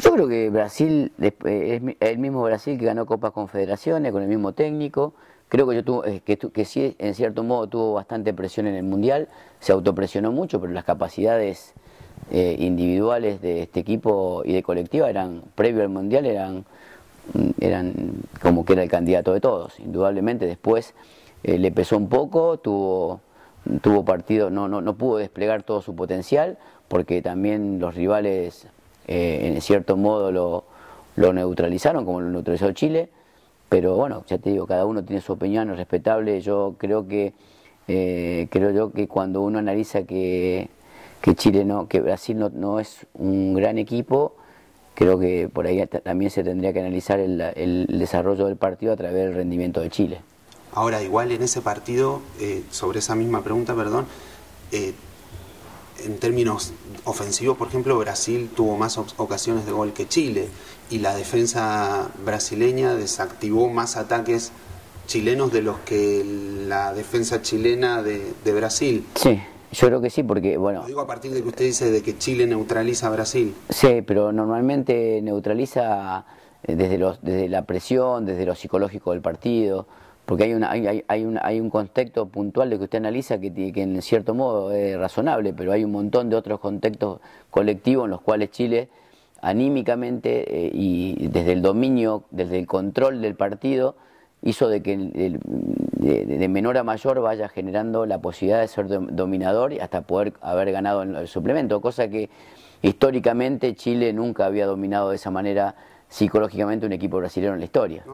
Yo creo que Brasil eh, es el mismo Brasil que ganó Copas Confederaciones con el mismo técnico. Creo que, yo tuvo, eh, que, sí, en cierto modo, tuvo bastante presión en el Mundial. Se autopresionó mucho, pero las capacidades eh, individuales de este equipo y de colectiva eran, previo al Mundial, eran, mm, eran como que era el candidato de todos. Indudablemente después le pesó un poco, tuvo, tuvo partido, no, no, no pudo desplegar todo su potencial, porque también los rivales eh, en cierto modo lo, neutralizaron, como lo neutralizó Chile, pero bueno, ya te digo, cada uno tiene su opinión, es respetable, yo creo que, eh, creo yo que cuando uno analiza que, que Chile no, que Brasil no, es un gran equipo, creo que por ahí también se tendría que analizar el, desarrollo del partido a través del rendimiento de Chile. Ahora, igual en ese partido, eh, sobre esa misma pregunta, perdón, en términos ofensivos, por ejemplo, Brasil tuvo más ocasiones de gol que Chile y la defensa brasileña desactivó más ataques chilenos de los que la defensa chilena de, Brasil. Sí. Yo creo que sí, porque, bueno... digo a partir de que usted dice de que Chile neutraliza a Brasil. Sí, pero normalmente neutraliza eh, desde, los, desde la presión, desde lo psicológico del partido. Porque hay, una, hay, hay, un, hay un contexto puntual de que usted analiza que, que en cierto modo es razonable, pero hay un montón de otros contextos colectivos en los cuales Chile anímicamente eh, y desde el dominio, desde el control del partido, hizo de que de, menor a mayor vaya generando la posibilidad de ser dominador y hasta poder haber ganado el suplemento, cosa que históricamente Chile nunca había dominado de esa manera psicológicamente un equipo brasileño en la historia.